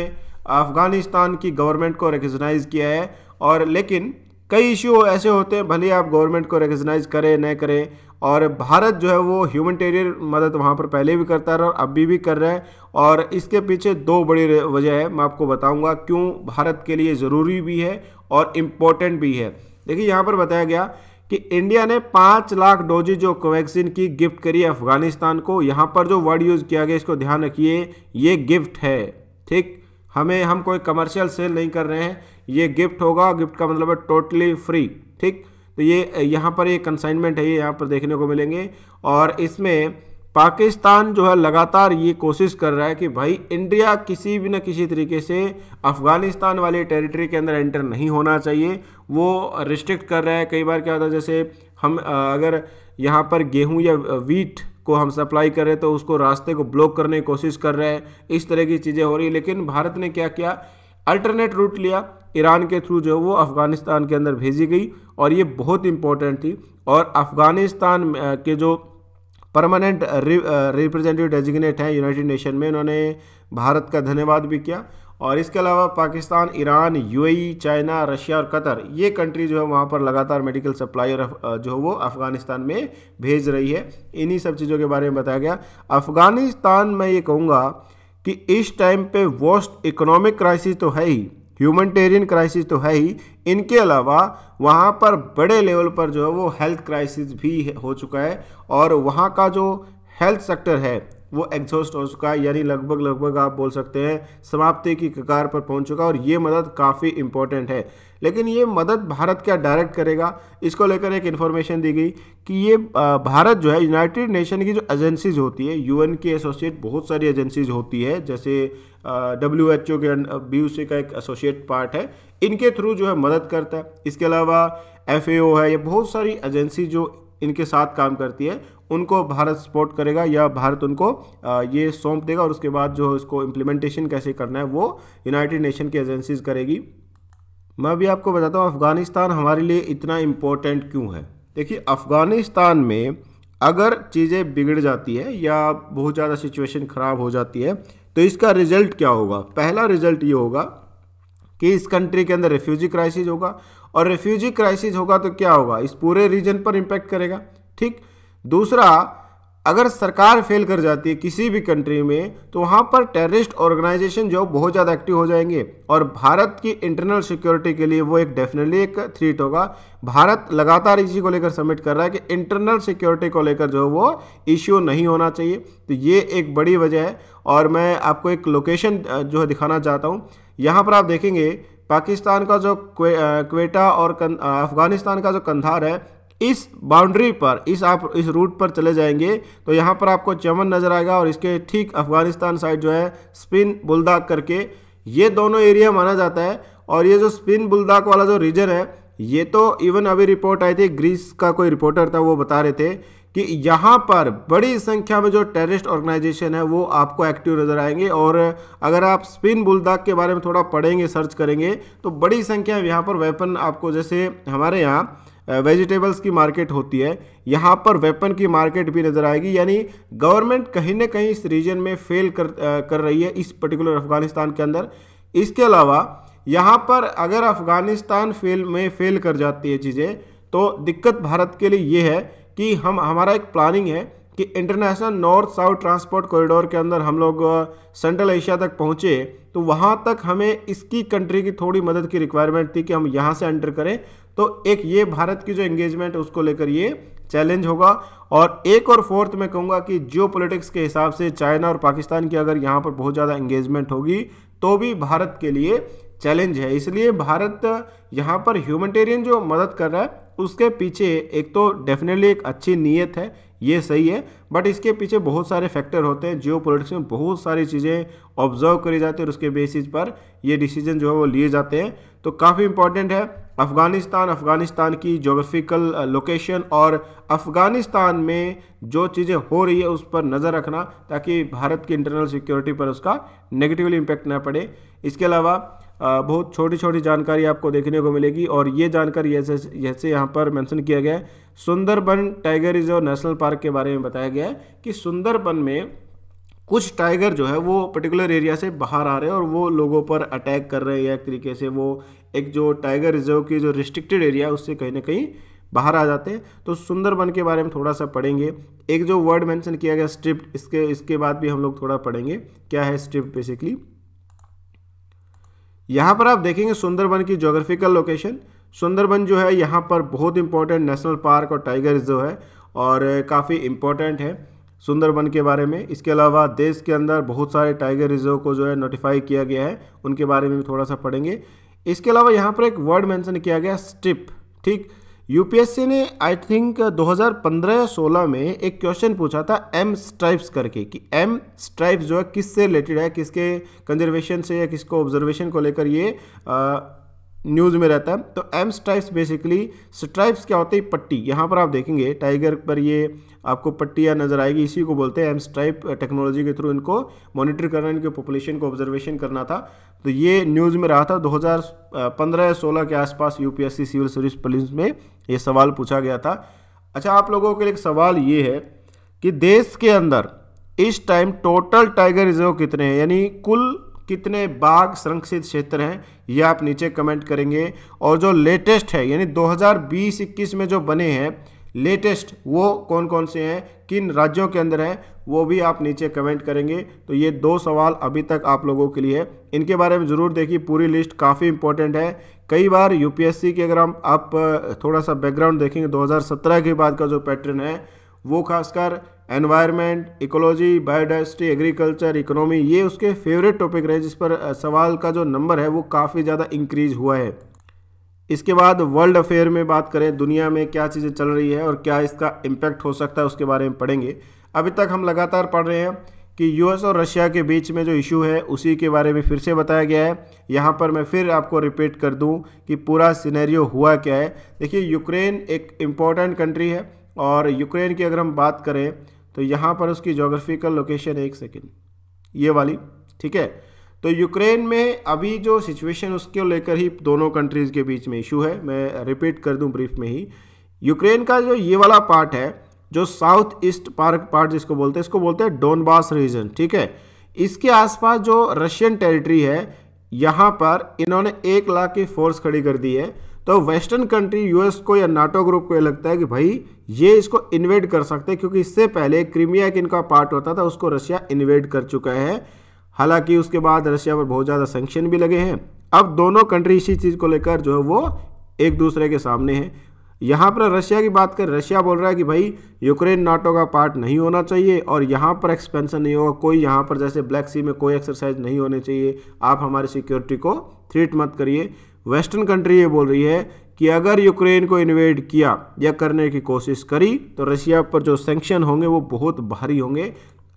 अफ़गानिस्तान की गवर्नमेंट को रिकगनाइज़ किया है और लेकिन कई इश्यू ऐसे होते हैं भले आप गवर्नमेंट को रिकगनाइज करें न करें और भारत जो है वो ह्यूमनटेरियन मदद वहाँ पर पहले भी करता रहा और अभी भी कर रहा है और इसके पीछे दो बड़ी वजह है मैं आपको बताऊँगा क्यों भारत के लिए ज़रूरी भी है और इम्पोर्टेंट भी है देखिए यहाँ पर बताया गया कि इंडिया ने पाँच लाख डोजेज जो कोवैक्सीन की गिफ्ट करी है अफगानिस्तान को यहाँ पर जो वर्ड यूज़ किया गया इसको ध्यान रखिए ये गिफ्ट है ठीक हमें हम कोई कमर्शियल सेल नहीं कर रहे हैं ये गिफ्ट होगा गिफ्ट का मतलब है टोटली फ्री ठीक तो ये यहाँ पर ये कंसाइनमेंट है ये यहाँ पर देखने को मिलेंगे और इसमें पाकिस्तान जो है लगातार ये कोशिश कर रहा है कि भाई इंडिया किसी भी न किसी तरीके से अफ़गानिस्तान वाली टेरिटरी के अंदर एंटर नहीं होना चाहिए वो रिस्ट्रिक्ट कर रहा है कई बार क्या होता है जैसे हम अगर यहाँ पर गेहूँ या वीट को हम सप्लाई कर रहे हैं तो उसको रास्ते को ब्लॉक करने की कोशिश कर रहे हैं इस तरह की चीज़ें हो रही लेकिन भारत ने क्या किया अल्टरनेट रूट लिया ईरान के थ्रू जो है वो अफ़गानिस्तान के अंदर भेजी गई और ये बहुत इम्पोर्टेंट थी और अफ़गानिस्तान के जो परमानेंट रिप्रेजेंटेटिव डेजिग्नेट हैं यूनाइटेड नेशन में उन्होंने भारत का धन्यवाद भी किया और इसके अलावा Pakistan Iran UAE e, China Russia और कतर ये कंट्री जो है वहाँ पर लगातार मेडिकल सप्लाई और जो है वो अफ़गानिस्तान में भेज रही है इन्हीं सब चीज़ों के बारे में बताया गया अफ़गानिस्तान में ये कहूँगा कि इस टाइम पे वर्स्ट इकोनॉमिक क्राइसिस तो है ही ह्यूमनटेरियन क्राइसिस तो है ही इनके अलावा वहाँ पर बड़े लेवल पर जो है वो हेल्थ क्राइसिस भी हो चुका है और वहाँ का जो हेल्थ सेक्टर है वो एग्जॉस्ट हो चुका है यानी लगभग लगभग आप बोल सकते हैं समाप्ति की कगार पर पहुंच चुका और ये मदद काफ़ी इंपॉर्टेंट है लेकिन ये मदद भारत क्या डायरेक्ट करेगा इसको लेकर एक इन्फॉर्मेशन दी गई कि ये भारत जो है यूनाइटेड नेशन की जो एजेंसीज होती है यूएन की एसोसिएट बहुत सारी एजेंसीज होती है जैसे डब्ल्यू एच ओ के बी का एक एसोसिएट पार्ट है इनके थ्रू जो है मदद करता है इसके अलावा एफ है या बहुत सारी एजेंसी जो इनके साथ काम करती है उनको भारत सपोर्ट करेगा या भारत उनको ये सौंप देगा और उसके बाद जो इसको इम्प्लीमेंटेशन कैसे करना है वो यूनाइटेड नेशन की एजेंसीज करेगी मैं अभी आपको बताता हूँ अफ़गानिस्तान हमारे लिए इतना इम्पोर्टेंट क्यों है देखिए अफ़गानिस्तान में अगर चीज़ें बिगड़ जाती है या बहुत ज़्यादा सिचुएशन ख़राब हो जाती है तो इसका रिज़ल्ट क्या होगा पहला रिज़ल्ट ये होगा कि इस कंट्री के अंदर रेफ्यूजी क्राइसिस होगा और रेफ्यूजी क्राइसिस होगा तो क्या होगा इस पूरे रीजन पर इम्पैक्ट करेगा ठीक दूसरा अगर सरकार फेल कर जाती है किसी भी कंट्री में तो वहाँ पर टेररिस्ट ऑर्गेनाइजेशन जो बहुत ज़्यादा एक्टिव हो जाएंगे और भारत की इंटरनल सिक्योरिटी के लिए वो एक डेफिनेटली एक थ्रीट होगा भारत लगातार इसी को लेकर सबमिट कर रहा है कि इंटरनल सिक्योरिटी को लेकर जो वो इश्यू नहीं होना चाहिए तो ये एक बड़ी वजह है और मैं आपको एक लोकेशन जो है दिखाना चाहता हूँ यहाँ पर आप देखेंगे पाकिस्तान का जो क्वेटा और अफगानिस्तान का जो कंधार है इस बाउंड्री पर इस आप इस रूट पर चले जाएंगे तो यहाँ पर आपको चमन नज़र आएगा और इसके ठीक अफगानिस्तान साइड जो है स्पिन बुलदाक करके ये दोनों एरिया माना जाता है और ये जो स्पिन बुलदाक वाला जो रीजन है ये तो इवन अभी रिपोर्ट आई थी ग्रीस का कोई रिपोर्टर था वो बता रहे थे कि यहाँ पर बड़ी संख्या में जो टेररिस्ट ऑर्गेनाइजेशन है वो आपको एक्टिव नज़र आएंगे और अगर आप स्पिन बुलदाग के बारे में थोड़ा पढ़ेंगे सर्च करेंगे तो बड़ी संख्या में यहाँ पर वेपन आपको जैसे हमारे यहाँ वेजिटेबल्स की मार्केट होती है यहाँ पर वेपन की मार्केट भी नज़र आएगी यानी गवर्नमेंट कहीं ना कहीं इस रीजन में फेल कर कर रही है इस पर्टिकुलर अफगानिस्तान के अंदर इसके अलावा यहाँ पर अगर अफगानिस्तान फेल में फेल कर जाती है चीज़ें तो दिक्कत भारत के लिए ये है कि हम हमारा एक प्लानिंग है कि international north south transport corridor के अंदर हम लोग सेंट्रल एशिया तक पहुँचे तो वहाँ तक हमें इसकी कंट्री की थोड़ी मदद की रिक्वायरमेंट थी कि हम यहाँ से एंटर करें तो एक ये भारत की जो एंगेजमेंट है उसको लेकर ये चैलेंज होगा और एक और फोर्थ मैं कहूँगा कि जियो के हिसाब से चाइना और पाकिस्तान की अगर यहाँ पर बहुत ज़्यादा एंगेजमेंट होगी तो भी भारत के लिए चैलेंज है इसलिए भारत यहाँ पर ह्यूमटेरियन जो मदद कर रहा है उसके पीछे एक तो डेफिनेटली एक अच्छी नीयत है ये सही है बट इसके पीछे बहुत सारे फैक्टर होते हैं जियो में बहुत सारी चीज़ें ऑब्जर्व करी जाती है और उसके बेसिस पर ये डिसीजन जो है वो लिए जाते हैं तो काफ़ी इंपॉर्टेंट है अफ़गानिस्तान अफ़गानिस्तान की जोग्राफिकल लोकेशन uh, और अफ़गानिस्तान में जो चीज़ें हो रही है उस पर नज़र रखना ताकि भारत की इंटरनल सिक्योरिटी पर उसका नेगेटिवली इम्पैक्ट ना पड़े इसके अलावा बहुत छोटी छोटी जानकारी आपको देखने को मिलेगी और ये जानकारी ऐसे जैसे यहाँ पर मेंशन किया गया है Sundarban tiger reserve national park के बारे में बताया गया है कि सुंदरबन में कुछ टाइगर जो है वो पर्टिकुलर एरिया से बाहर आ रहे हैं और वो लोगों पर अटैक कर रहे हैं या एक तरीके से वो एक जो टाइगर रिजर्व की जो रिस्ट्रिक्टेड एरिया है उससे कहीं ना कहीं बाहर आ जाते हैं तो सुंदरबन के बारे में थोड़ा सा पढ़ेंगे एक जो वर्ड मेंशन किया गया स्ट्रिप्ट इसके इसके बाद भी हम लोग थोड़ा पढ़ेंगे क्या है स्ट्रिप्ट बेसिकली यहाँ पर आप देखेंगे सुंदरबन की जोग्राफिकल लोकेशन सुंदरबन जो है यहाँ पर बहुत इंपॉर्टेंट नेशनल पार्क और टाइगर रिजर्व है और काफ़ी इम्पोर्टेंट है सुंदरबन के बारे में इसके अलावा देश के अंदर बहुत सारे टाइगर रिजर्व को जो है नोटिफाई किया गया है उनके बारे में भी थोड़ा सा पढ़ेंगे इसके अलावा यहाँ पर एक वर्ड मैंसन किया गया स्ट्रिप ठीक यूपीएससी ने आई थिंक 2015-16 में एक क्वेश्चन पूछा था एम स्ट्राइप्स करके कि एम स्ट्राइप्स जो है किससे रिलेटेड है किसके कंजर्वेशन से या किसको ऑब्जर्वेशन को लेकर ये न्यूज़ में रहता है तो एम स्ट्राइप्स बेसिकली स्ट्राइप्स क्या होते हैं पट्टी यहाँ पर आप देखेंगे टाइगर पर ये आपको पट्टियाँ नज़र आएगी इसी को बोलते हैं एम स्ट्राइप टेक्नोलॉजी के थ्रू इनको मॉनिटर करना इनके पॉपुलेशन को ऑब्जर्वेशन करना था तो ये न्यूज़ में रहा था 2015-16 के आसपास यूपीएससी सिविल सर्विस पुलिस में ये सवाल पूछा गया था अच्छा आप लोगों के लिए एक सवाल ये है कि देश के अंदर इस टाइम टोटल टाइगर रिजर्व कितने हैं यानी कुल कितने बाघ संरक्षित क्षेत्र हैं ये आप नीचे कमेंट करेंगे और जो लेटेस्ट है यानी दो हज़ार में जो बने हैं लेटेस्ट वो कौन कौन से हैं किन राज्यों के अंदर हैं वो भी आप नीचे कमेंट करेंगे तो ये दो सवाल अभी तक आप लोगों के लिए है इनके बारे में ज़रूर देखिए पूरी लिस्ट काफ़ी इंपॉर्टेंट है कई बार यूपीएससी के अगर हम आप थोड़ा सा बैकग्राउंड देखेंगे 2017 के बाद का जो पैटर्न है वो खासकर environment ecology biodiversity agriculture economy ये उसके फेवरेट टॉपिक रहे जिस पर सवाल का जो नंबर है वो काफ़ी ज़्यादा इंक्रीज हुआ है इसके बाद वर्ल्ड अफेयर में बात करें दुनिया में क्या चीज़ें चल रही है और क्या इसका इम्पैक्ट हो सकता है उसके बारे में पढ़ेंगे अभी तक हम लगातार पढ़ रहे हैं कि यूएस और रशिया के बीच में जो इशू है उसी के बारे में फिर से बताया गया है यहाँ पर मैं फिर आपको रिपीट कर दूँ कि पूरा सिनेरियो हुआ क्या है देखिए यूक्रेन एक इम्पॉर्टेंट कंट्री है और यूक्रेन की अगर हम बात करें तो यहाँ पर उसकी जोग्राफिकल लोकेशन एक सेकेंड ये वाली ठीक है तो यूक्रेन में अभी जो सिचुएशन उसको लेकर ही दोनों कंट्रीज़ के बीच में इशू है मैं रिपीट कर दूं ब्रीफ में ही यूक्रेन का जो ये वाला पार्ट है जो साउथ ईस्ट पार्क पार्ट जिसको बोलते हैं इसको बोलते हैं डोनबास रीजन ठीक है इसके आसपास जो रशियन टेरिटरी है यहाँ पर इन्होंने एक लाख की फोर्स खड़ी कर दी है तो वेस्टर्न कंट्री यूएस को या नाटो ग्रुप को ये लगता है कि भाई ये इसको इन्वेड कर सकते हैं क्योंकि इससे पहले क्रीमिया एक इनका पार्ट होता था उसको रशिया इन्वेड कर चुका है हालांकि उसके बाद रशिया पर बहुत ज़्यादा सेंक्शन भी लगे हैं अब दोनों कंट्री इसी चीज़ को लेकर जो है वो एक दूसरे के सामने हैं यहाँ पर रशिया की बात कर रशिया बोल रहा है कि भाई यूक्रेन नाटो का पार्ट नहीं होना चाहिए और यहाँ पर एक्सपेंशन नहीं होगा कोई यहाँ पर जैसे ब्लैक सी में कोई एक्सरसाइज नहीं होने चाहिए आप हमारी सिक्योरिटी को थ्रीट मत करिए वेस्टर्न कंट्री ये बोल रही है कि अगर यूक्रेन को इन्वेड किया या करने की कोशिश करी तो रशिया पर जो सेंक्शन होंगे वो बहुत भारी होंगे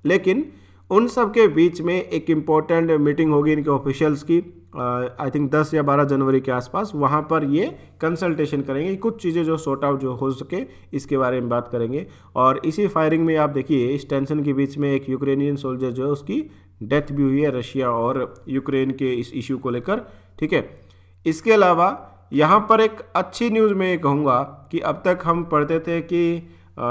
लेकिन उन सब के बीच में एक इम्पॉर्टेंट मीटिंग होगी इनके ऑफिशियल्स की आई थिंक 10 या 12 जनवरी के आसपास वहाँ पर ये कंसल्टेशन करेंगे कुछ चीज़ें जो सॉर्ट आउट जो हो सके इसके बारे में बात करेंगे और इसी फायरिंग में आप देखिए इस टेंशन के बीच में एक यूक्रेनियन सोल्जर जो है उसकी डेथ भी हुई है रशिया और यूक्रेन के इस इशू को लेकर ठीक है इसके अलावा यहाँ पर एक अच्छी न्यूज़ मैं ये कहूँगा कि अब तक हम पढ़ते थे कि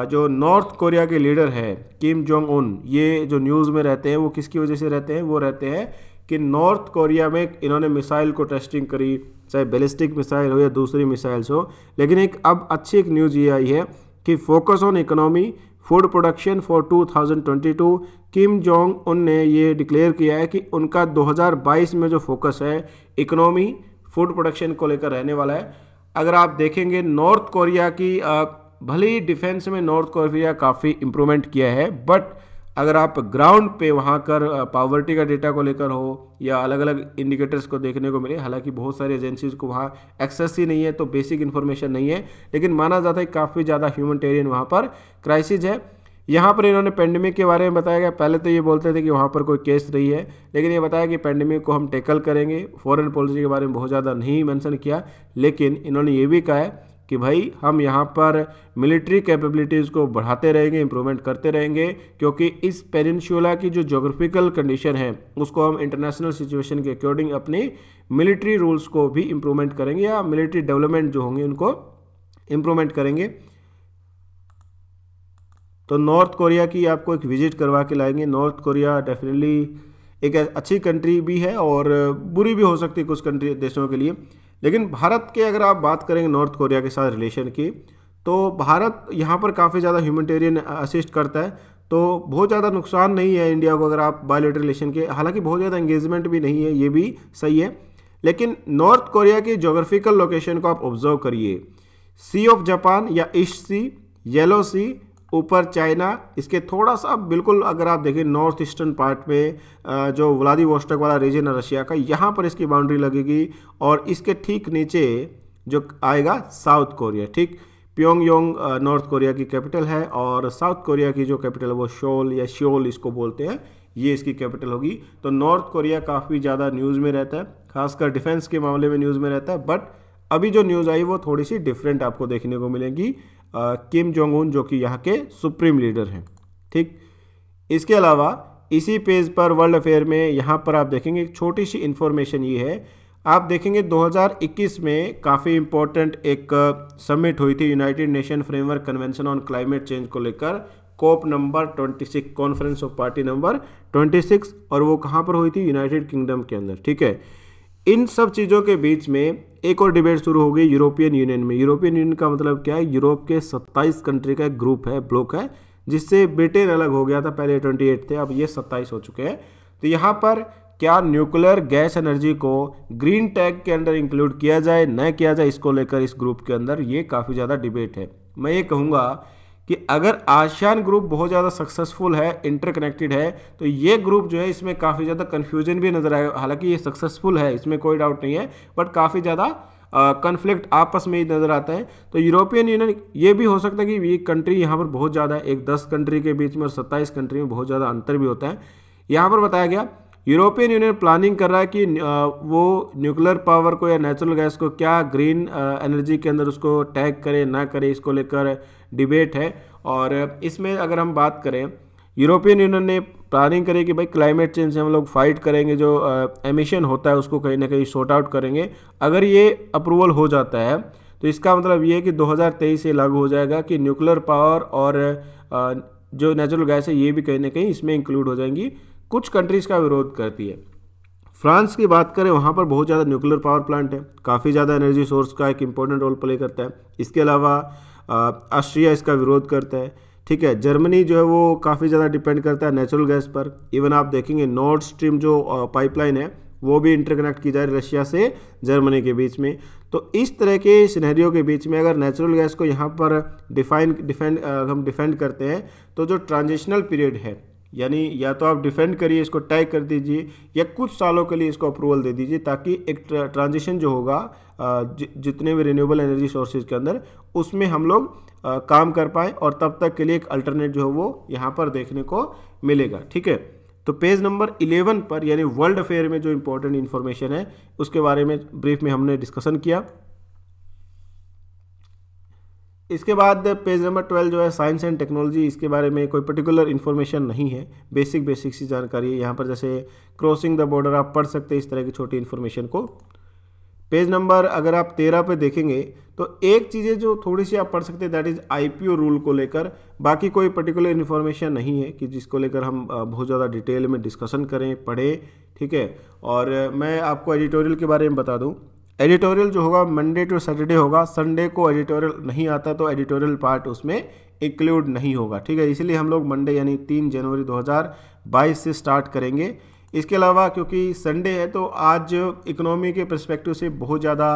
जो नॉर्थ कोरिया के लीडर है किम जोंग उन ये जो न्यूज़ में रहते हैं वो किसकी वजह से रहते हैं वो रहते हैं कि नॉर्थ कोरिया में इन्होंने मिसाइल को टेस्टिंग करी चाहे बैलिस्टिक मिसाइल हो या दूसरी मिसाइल्स हो लेकिन एक अब अच्छी एक न्यूज़ ये आई है कि focus on economy food production for 2022 Kim Jong Un ने ये डिक्लेयर किया है कि उनका 2022 में जो फोकस है इकोनॉमी फूड प्रोडक्शन को लेकर रहने वाला है अगर आप देखेंगे नॉर्थ कोरिया की भले ही डिफेंस में नॉर्थ कोरिया काफ़ी इम्प्रूवमेंट किया है बट अगर आप ग्राउंड पे वहाँ कर पावर्टी का डेटा को लेकर हो या अलग अलग इंडिकेटर्स को देखने को मिले हालांकि बहुत सारी एजेंसीज को वहाँ एक्सेस ही नहीं है तो बेसिक इन्फॉर्मेशन नहीं है लेकिन माना जाता है काफ़ी ज़्यादा ह्यूमनटेरियन वहाँ पर क्राइसिस है यहाँ पर इन्होंने पेंडेमिक के बारे में बताया गया पहले तो ये बोलते थे कि वहाँ पर कोई केस नहीं है लेकिन ये बताया कि पेंडेमिक को हम टैकल करेंगे फॉरेन पॉलिसी के बारे में बहुत ज़्यादा नहीं मेंशन किया लेकिन इन्होंने ये भी कहा है कि भाई हम यहाँ पर मिलिट्री कैपेबिलिटीज़ को बढ़ाते रहेंगे इम्प्रूवमेंट करते रहेंगे क्योंकि इस पेनिनशूला की जो जोग्राफिकल कंडीशन है उसको हम इंटरनेशनल सिचुएशन के अकॉर्डिंग अपनी मिलिट्री रूल्स को भी इम्प्रूवमेंट करेंगे या मिलिट्री डेवलपमेंट जो होंगे उनको इम्प्रूवमेंट करेंगे तो नॉर्थ कोरिया की आपको एक विजिट करवा के लाएंगे नॉर्थ कोरिया डेफिनेटली एक अच्छी कंट्री भी है और बुरी भी हो सकती है कुछ कंट्री देशों के लिए लेकिन भारत के अगर आप बात करेंगे नॉर्थ कोरिया के साथ रिलेशन की तो भारत यहाँ पर काफ़ी ज़्यादा ह्यूमटेरियन असिस्ट करता है तो बहुत ज़्यादा नुकसान नहीं है इंडिया को अगर आप बायोलेटर रिलेशन के हालांकि बहुत ज़्यादा एंगेजमेंट भी नहीं है ये भी सही है लेकिन नॉर्थ कोरिया की जोग्राफिकल लोकेशन को आप ऑब्जर्व करिए सी ऑफ जापान या ईस्ट सी येलो सी ऊपर चाइना इसके थोड़ा सा बिल्कुल अगर आप देखें नॉर्थ ईस्टर्न पार्ट में जो व्लादिवोस्टक वाला रीजन है रशिया का यहाँ पर इसकी बाउंड्री लगेगी और इसके ठीक नीचे जो आएगा साउथ कोरिया ठीक प्योंग योंग नॉर्थ कोरिया की कैपिटल है और साउथ कोरिया की जो कैपिटल है वो शोल या श्योल इसको बोलते हैं ये इसकी कैपिटल होगी तो नॉर्थ कोरिया काफ़ी ज़्यादा न्यूज़ में रहता है खासकर डिफेंस के मामले में न्यूज़ में रहता है बट अभी जो न्यूज़ आई वो थोड़ी सी डिफरेंट आपको देखने को मिलेगी किम जोंग उन जो कि यहाँ के सुप्रीम लीडर हैं ठीक इसके अलावा इसी पेज पर वर्ल्ड अफेयर में यहाँ पर आप देखेंगे एक छोटी सी इन्फॉर्मेशन ये है आप देखेंगे 2021 में काफ़ी इम्पोर्टेंट एक समिट हुई थी United Nation Framework Convention on Climate Change को लेकर COP number 26 conference of party number 26 और वो कहाँ पर हुई थी यूनाइटेड किंगडम के अंदर ठीक है इन सब चीज़ों के बीच में एक और डिबेट शुरू हो गई यूरोपियन यूनियन में यूरोपियन यूनियन का मतलब क्या है यूरोप के 27 कंट्री का एक ग्रुप है ब्लॉक है जिससे ब्रिटेन अलग हो गया था पहले 28 थे अब ये 27 हो चुके हैं तो यहाँ पर क्या न्यूक्लियर गैस एनर्जी को ग्रीन टैग के अंदर इंक्लूड किया जाए न किया जाए इसको लेकर इस ग्रुप के अंदर ये काफ़ी ज़्यादा डिबेट है मैं ये कहूँगा कि अगर आशियान ग्रुप बहुत ज़्यादा सक्सेसफुल है इंटरकनेक्टेड है तो ये ग्रुप जो है इसमें काफ़ी ज़्यादा कन्फ्यूजन भी नज़र आएगा हालांकि ये सक्सेसफुल है इसमें कोई डाउट नहीं है बट काफ़ी ज़्यादा कन्फ्लिक्ट आपस में ही नज़र आता है तो यूरोपियन यूनियन ये भी हो सकता है कि ये कंट्री यहाँ पर बहुत ज़्यादा है एक दस कंट्री के बीच में और सत्ताईस कंट्री में बहुत ज़्यादा अंतर भी होता है यहाँ पर बताया गया यूरोपियन यूनियन प्लानिंग कर रहा है कि वो न्यूक्लियर पावर को या नेचुरल गैस को क्या ग्रीन एनर्जी के अंदर उसको टैग करे ना करे इसको लेकर डिबेट है और इसमें अगर हम बात करें यूरोपियन यूनियन ने प्लानिंग करी कि भाई क्लाइमेट चेंज से हम लोग फाइट करेंगे जो एमिशन होता है उसको कहीं ना कहीं शॉर्ट आउट करेंगे अगर ये अप्रूवल हो जाता है तो इसका मतलब ये है कि 2023 से लागू हो जाएगा कि न्यूक्लियर पावर और आ, जो नेचुरल गैस है ये भी कहीं ना कहीं इसमें इंक्लूड हो जाएंगी कुछ कंट्रीज़ का विरोध करती है फ्रांस की बात करें वहाँ पर बहुत ज़्यादा न्यूक्लियर पावर प्लांट है काफ़ी ज़्यादा एनर्जी सोर्स का एक इम्पोर्टेंट रोल प्ले करता है इसके अलावा ऑस्ट्रिया इसका विरोध करता है ठीक है जर्मनी जो है वो काफ़ी ज़्यादा डिपेंड करता है नेचुरल गैस पर इवन आप देखेंगे नॉर्थ स्ट्रीम जो पाइपलाइन है वो भी इंटरकनेक्ट की जा रही रशिया से जर्मनी के बीच में तो इस तरह के सिनेरियो के बीच में अगर नेचुरल गैस को यहाँ पर डिफाइन डिफेंड हम डिफेंड करते हैं तो जो ट्रांजिशनल पीरियड है यानी या तो आप डिफेंड करिए इसको टैग कर दीजिए या कुछ सालों के लिए इसको अप्रूवल दे दीजिए ताकि एक ट्रांजिशन जो होगा जितने भी रिन्यूएबल एनर्जी सोर्सेज के अंदर उसमें हम लोग काम कर पाएँ और तब तक के लिए एक अल्टरनेट जो है वो यहाँ पर देखने को मिलेगा ठीक है तो पेज नंबर 11 पर यानी वर्ल्ड अफेयर में जो इंपॉर्टेंट इन्फॉर्मेशन है उसके बारे में ब्रीफ में हमने डिस्कशन किया इसके बाद पेज नंबर ट्वेल्व जो है साइंस एंड टेक्नोलॉजी इसके बारे में कोई पर्टिकुलर इन्फॉर्मेशन नहीं है बेसिक बेसिक सी जानकारी यहाँ पर जैसे क्रॉसिंग द बॉर्डर आप पढ़ सकते हैं इस तरह की छोटी इन्फॉर्मेशन को पेज नंबर अगर आप तेरह पे देखेंगे तो एक चीज़ें जो थोड़ी सी आप पढ़ सकते हैं दैट इज़ आई रूल को लेकर बाकी कोई पर्टिकुलर इन्फॉर्मेशन नहीं है कि जिसको लेकर हम बहुत ज़्यादा डिटेल में डिस्कशन करें पढ़ें ठीक है और मैं आपको एडिटोरियल के बारे में बता दूँ एडिटोरियल जो होगा मंडे टू सैटरडे होगा संडे को एडिटोरियल नहीं आता तो एडिटोरियल पार्ट उसमें इंक्लूड नहीं होगा ठीक है इसलिए हम लोग मंडे यानी तीन जनवरी 2022 से स्टार्ट करेंगे इसके अलावा क्योंकि संडे है तो आज इकोनॉमी के परस्पेक्टिव से बहुत ज़्यादा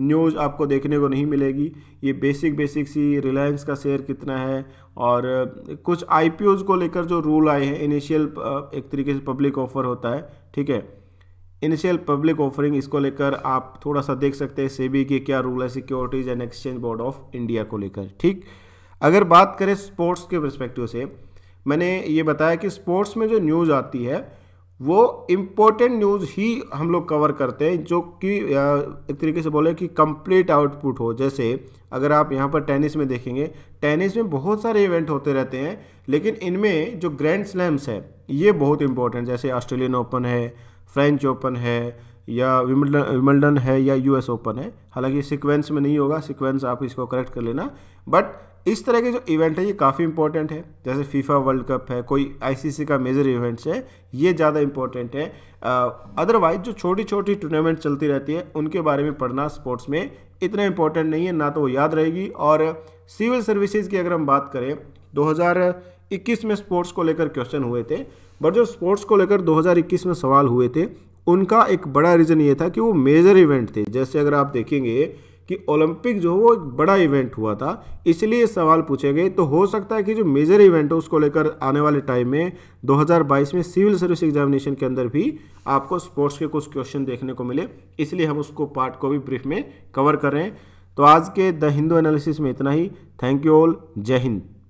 न्यूज़ आपको देखने को नहीं मिलेगी ये बेसिक बेसिक सी रिलायंस का शेयर कितना है और कुछ आई को लेकर जो रूल आए हैं इनिशियल एक तरीके से पब्लिक ऑफर होता है ठीक है इनिशियल पब्लिक ऑफरिंग इसको लेकर आप थोड़ा सा देख सकते हैं सेबी की क्या रूल है Securities and Exchange Board of India को लेकर ठीक अगर बात करें स्पोर्ट्स के परस्पेक्टिव से मैंने ये बताया कि स्पोर्ट्स में जो न्यूज़ आती है वो इम्पोर्टेंट न्यूज़ ही हम लोग कवर करते हैं जो कि एक तरीके से बोले कि कंप्लीट आउटपुट हो जैसे अगर आप यहाँ पर टेनिस में देखेंगे टेनिस में बहुत सारे इवेंट होते रहते हैं लेकिन इनमें जो ग्रैंड स्लैम्स है ये बहुत इंपॉर्टेंट जैसे ऑस्ट्रेलियन ओपन है फ्रेंच ओपन है या विमल्डन विमल्डन है या यूएस ओपन है हालांकि सीक्वेंस में नहीं होगा सीक्वेंस आप इसको करेक्ट कर लेना बट इस तरह के जो इवेंट है ये काफ़ी इंपॉर्टेंट है जैसे फीफा वर्ल्ड कप है कोई आईसीसी का मेजर इवेंट्स है ये ज़्यादा इंपॉर्टेंट है अदरवाइज जो छोटी छोटी टूर्नामेंट चलती रहती है उनके बारे में पढ़ना स्पोर्ट्स में इतना इंपॉर्टेंट नहीं है ना तो वो याद रहेगी और सिविल सर्विसेज की अगर हम बात करें दो में स्पोर्ट्स को लेकर क्वेश्चन हुए थे बट जो स्पोर्ट्स को लेकर 2021 में सवाल हुए थे उनका एक बड़ा रीज़न ये था कि वो मेजर इवेंट थे जैसे अगर आप देखेंगे कि ओलंपिक जो वो एक बड़ा इवेंट हुआ था इसलिए सवाल पूछे गए तो हो सकता है कि जो मेजर इवेंट है उसको लेकर आने वाले टाइम में 2022 में सिविल सर्विस एग्जामिनेशन के अंदर भी आपको स्पोर्ट्स के कुछ क्वेश्चन देखने को मिले इसलिए हम उसको पार्ट को भी ब्रीफ में कवर कर रहे हैं तो आज के द हिंदू एनालिसिस में इतना ही थैंक यू ऑल जय हिंद